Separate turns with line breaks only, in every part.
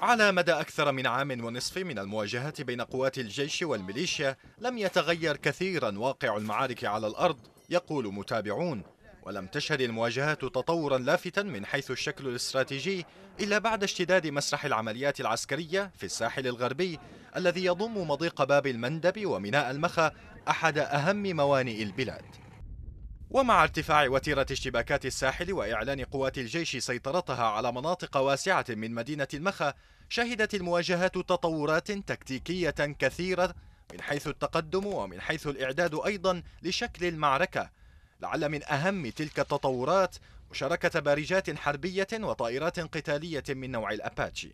على مدى أكثر من عام ونصف من المواجهات بين قوات الجيش والميليشيا لم يتغير كثيرا واقع المعارك على الأرض يقول متابعون ولم تشهد المواجهات تطورا لافتا من حيث الشكل الاستراتيجي إلا بعد اشتداد مسرح العمليات العسكرية في الساحل الغربي الذي يضم مضيق باب المندب وميناء المخا أحد أهم موانئ البلاد ومع ارتفاع وتيرة اشتباكات الساحل وإعلان قوات الجيش سيطرتها على مناطق واسعة من مدينة المخا شهدت المواجهات تطورات تكتيكية كثيرة من حيث التقدم ومن حيث الإعداد أيضا لشكل المعركة لعل من أهم تلك التطورات مشاركة بارجات حربية وطائرات قتالية من نوع الأباتشي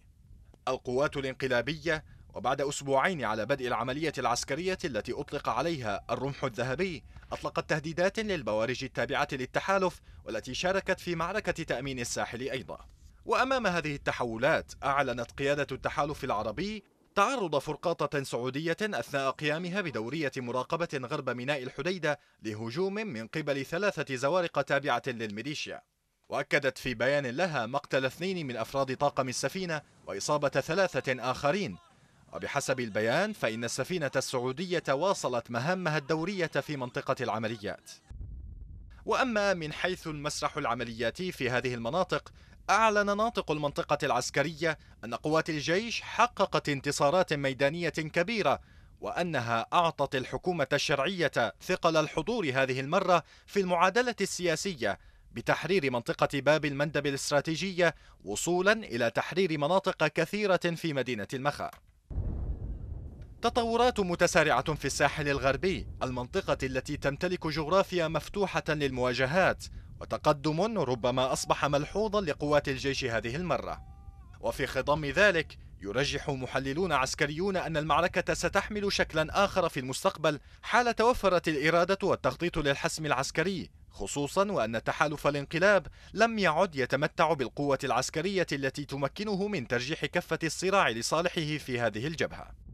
القوات الانقلابية وبعد أسبوعين على بدء العملية العسكرية التي أطلق عليها الرمح الذهبي أطلقت تهديدات للبوارج التابعة للتحالف والتي شاركت في معركة تأمين الساحل أيضا وأمام هذه التحولات أعلنت قيادة التحالف العربي تعرض فرقاطة سعودية أثناء قيامها بدورية مراقبة غرب ميناء الحديدة لهجوم من قبل ثلاثة زوارق تابعة للميليشيا وأكدت في بيان لها مقتل اثنين من أفراد طاقم السفينة وإصابة ثلاثة آخرين وبحسب البيان فإن السفينة السعودية واصلت مهامها الدورية في منطقة العمليات وأما من حيث المسرح العملياتي في هذه المناطق أعلن ناطق المنطقة العسكرية أن قوات الجيش حققت انتصارات ميدانية كبيرة وأنها أعطت الحكومة الشرعية ثقل الحضور هذه المرة في المعادلة السياسية بتحرير منطقة باب المندب الاستراتيجية وصولا إلى تحرير مناطق كثيرة في مدينة المخا تطورات متسارعة في الساحل الغربي المنطقة التي تمتلك جغرافيا مفتوحة للمواجهات وتقدم ربما أصبح ملحوظا لقوات الجيش هذه المرة وفي خضم ذلك يرجح محللون عسكريون أن المعركة ستحمل شكلا آخر في المستقبل حال توفرت الإرادة والتخطيط للحسم العسكري خصوصا وأن تحالف الانقلاب لم يعد يتمتع بالقوة العسكرية التي تمكنه من ترجيح كفة الصراع لصالحه في هذه الجبهة